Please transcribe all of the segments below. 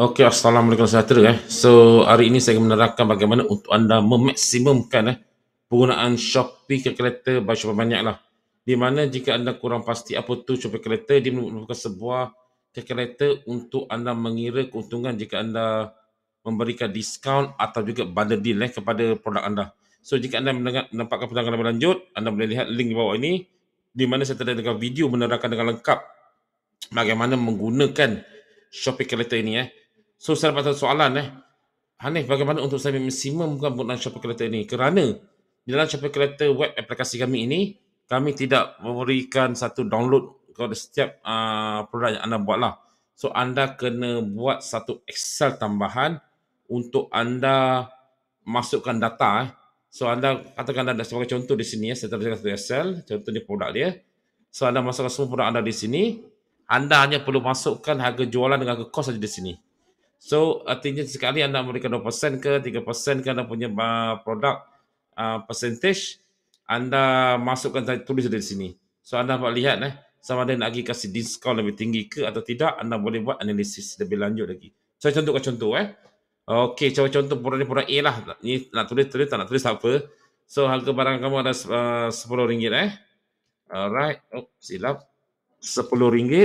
Okey, Assalamualaikum sejahtera eh. So, hari ini saya akan menerangkan bagaimana untuk anda memaksimumkan eh, penggunaan Shopee calculator. kereta by Shopee banyak lah. Di mana jika anda kurang pasti apa tu Shopee calculator, dia merupakan sebuah calculator untuk anda mengira keuntungan jika anda memberikan diskaun atau juga bundle deal eh, kepada produk anda. So, jika anda mendengar, nampakkan penerangan lebih lanjut, anda boleh lihat link di bawah ini di mana saya terdapatkan video menerangkan dengan lengkap bagaimana menggunakan Shopee calculator ini eh. So saya dapat soalan eh. Hanif bagaimana untuk saya maksimumkan penggunaan shopper kereta ini? Kerana di dalam shopper kereta web aplikasi kami ini, kami tidak memberikan satu download kepada setiap uh, produk yang anda buatlah. So anda kena buat satu Excel tambahan untuk anda masukkan data eh. So anda katakan anda sebagai contoh di sini ya, saya terjemahkan satu Excel, contoh ni produk dia. So anda masukkan semua produk anda di sini, anda hanya perlu masukkan harga jualan dengan harga kos saja di sini. So artinya sekali anda memberikan 2% ke 3% ke anda punya ah, produk uh, percentage anda masukkan tadi tulis dari sini. So anda dapat lihat eh sama ada nak bagi kasih diskaun lebih tinggi ke atau tidak anda boleh buat analisis lebih lanjut lagi. Saya so, contohkan contoh eh. Okey, coba contoh pura ni produk A lah. Ni nak tulis tulis tak nak tulis apa. So harga barang kamu ada ah, uh, RM10 eh. Alright. Oh, silap. RM10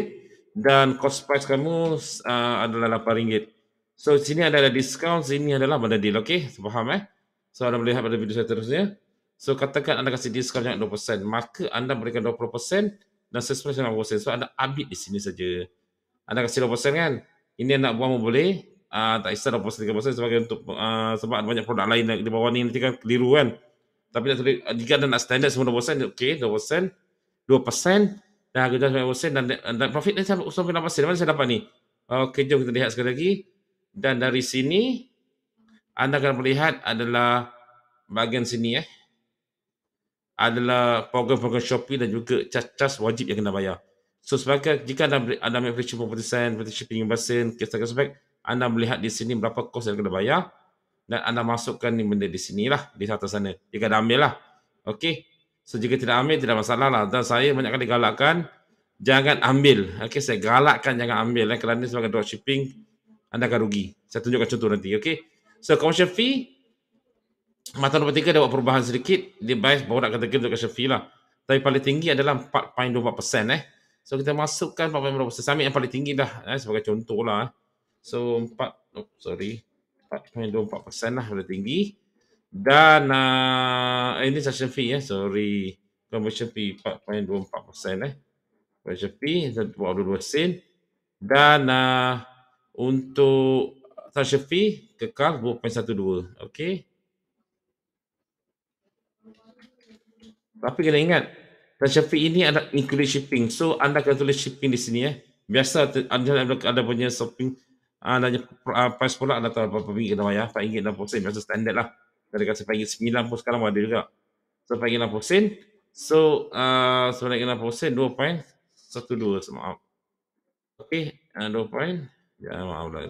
dan cost price kamu uh, adalah RM8. So sini adalah diskaun, sini adalah pada deal. Okey, faham eh? So anda boleh lihat pada video saya terusnya. So katakan anda kasih diskaun yang 20%, maka anda berikan 20% dan sesuai 90%. So anda update di sini saja. Anda kasih 20% kan? Ini anda buang pun boleh. Uh, tak kisah 20-30% sebagai untuk uh, sebab ada banyak produk lain di bawah ni nanti kan keliru kan. Tapi nak, ah, jika anda nak standard semua 20%, okey, 20%. 2% dan harga jual 90% dan, dan profit ni sampai 90% mana saya dapat ni oh, okey jom kita lihat sekali lagi dan dari sini anda akan melihat adalah bahagian sini eh adalah program-program Shopee dan juga cas-cas wajib yang kena bayar. So sebagai jika anda anda ambil free shipping persen, free shipping persen, kita akan sebab anda melihat di sini berapa kos yang kena bayar dan anda masukkan ni benda di sini lah di atas sana. Jika anda ambil lah. Okay. So jika tidak ambil tidak masalah lah. Dan saya banyak kali galakkan jangan ambil. Okay saya galakkan jangan ambil eh, kerana ni sebagai dropshipping anda akan rugi. Saya tunjukkan contoh nanti, okay? So, commercial fee, Mata 23 dia buat perubahan sedikit, dia bias bahawa nak kategori untuk commercial fee lah. Tapi paling tinggi adalah 4.24% eh. So, kita masukkan 4.24%, ambil yang paling tinggi dah eh, sebagai contoh lah. Eh. So, 4, oh, sorry, 4.24% lah paling tinggi. Dan uh, ini session fee eh, sorry. Commercial fee 4.24% eh. Commercial fee, kita buat dua sen. Dan uh, untuk transfer fee kekal 2.12. Okey. Tapi kena ingat transfer fee ini ada include shipping. So anda kena tulis shipping di sini eh. Biasa anda ada, ada punya shopping, ah, anda punya uh, price pula ada tahu berapa ringgit nama ya. RM4.60 biasa standard lah. Kita kata RM9 pun sekarang ada juga. So RM4.60. So uh, sebenarnya RM4.60 2.12 maaf. Okey, uh, 2.12. Ya, maaf lah.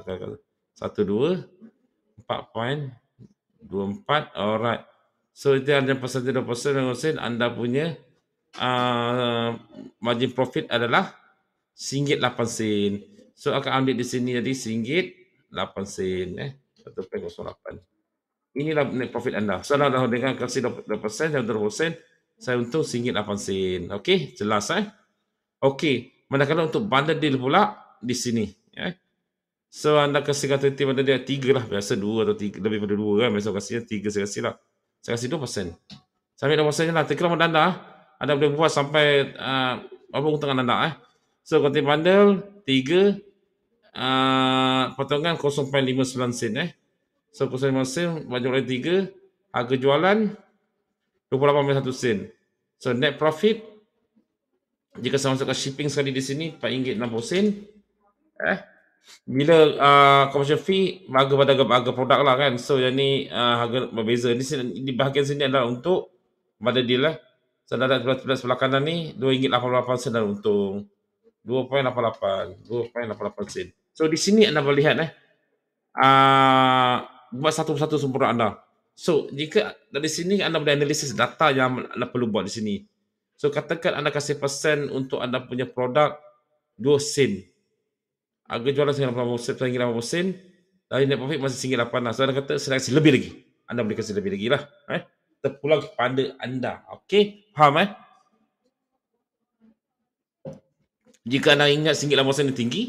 Satu, dua. Empat poin. Dua, empat. Alright. So, itu ada pasal tidak pasal dengan Hussein. Anda punya uh, margin profit adalah singgit lapan sen. So, akan ambil di sini jadi singgit lapan sen. Eh. Satu poin kosong lapan. Inilah net profit anda. So, anda dah dengar kasih dua persen, saya untung sen. Saya untung singgit lapan sen. okay jelas eh. Okey, manakala untuk bundle deal pula di sini. Eh. So anda kasi kata tim anda dia tiga lah biasa dua atau tiga lebih pada dua kan biasa kasihnya tiga saya kasi lah. Saya kasih dua persen. Saya ambil dua persen lah. Tekan modal anda. Anda boleh buat sampai uh, apa untung anda eh. So kalau tim bandel tiga uh, potongan 0.59 sen eh. So 0.59 sen wajib oleh tiga harga jualan 28.1 sen. So net profit jika saya masukkan shipping sekali di sini RM4.60 eh bila uh, commercial fee harga pada harga produk lah kan so yang ni uh, harga berbeza ni di bahagian sini adalah untuk pada deal lah saya dah ada sebelah, sebelah, sebelah kanan ni RM2.88 sen dan untung RM2.88 RM2.88 sen so di sini anda boleh lihat eh uh, buat satu-satu sumber anda so jika dari sini anda boleh analisis data yang anda perlu buat di sini so katakan anda kasih persen untuk anda punya produk 2 sen harga jualan RM1.80 saya RM1.80 dari net profit masih RM1.8 lah. so anda kata saya kasih lebih lagi anda boleh kasih lebih lagi lah eh? terpulang kepada anda Okay, faham eh jika anda ingat RM1.80 ni tinggi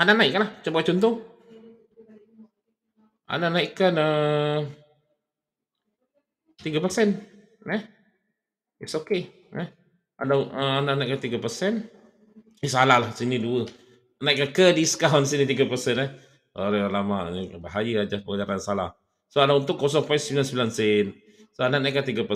anda naikkan lah cuba contoh anda naikkan uh, eh, 3% eh? it's okay eh? anda, uh, anda naikkan 3% Eh, salah lah. Sini dua naik ke diskaun sini 3% eh. Aduh, lama. Bahaya aja pengajaran salah. So, anda untuk 0.99 sen. So, anda naikkan 3%.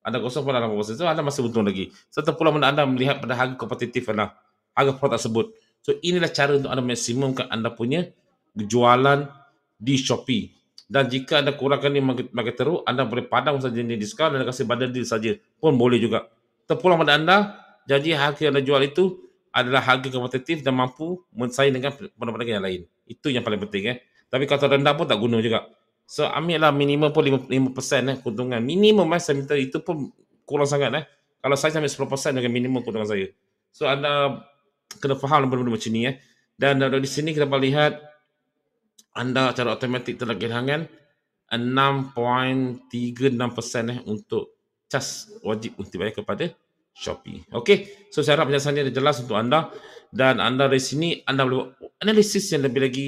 Anda 0.98 sen. So, anda masih untung lagi. Serta pula mana anda melihat pada harga kompetitif anda. Harga produk tersebut. So, inilah cara untuk anda maksimumkan anda punya jualan di Shopee. Dan jika anda kurangkan ni market, teruk, anda boleh padang saja ni diskaun dan kasih badan deal saja pun boleh juga. Terpulang pada anda, jadi harga yang anda jual itu adalah harga kompetitif dan mampu bersaing dengan pedagang-pedagang yang lain. Itu yang paling penting eh. Tapi kalau rendah pun tak guna juga. So ambillah minimum pun 5%, 5% eh keuntungan. Minimum eh, saya minta itu pun kurang sangat eh. Kalau saya ambil 10% dengan minimum keuntungan saya. So anda kena faham benda-benda macam ni eh. Dan dari di sini kita boleh lihat anda cara automatik telah kehilangan 6.36% eh untuk cas wajib untuk bayar kepada Shopee. okey. So, saya harap penjelasan ini jelas untuk anda. Dan anda dari sini, anda boleh analisis yang lebih lagi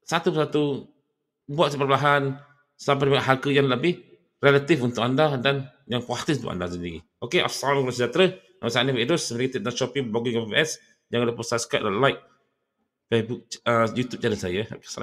satu persatu buat perlahan sampai dengan harga yang lebih relatif untuk anda dan yang praktis untuk anda sendiri. Okey, Assalamualaikum warahmatullahi wabarakatuh. Nama saya Nabi Idrus. Sebenarnya kita Shopee, Blogging FMS. Jangan lupa subscribe dan like Facebook, uh, YouTube channel saya. Assalamualaikum.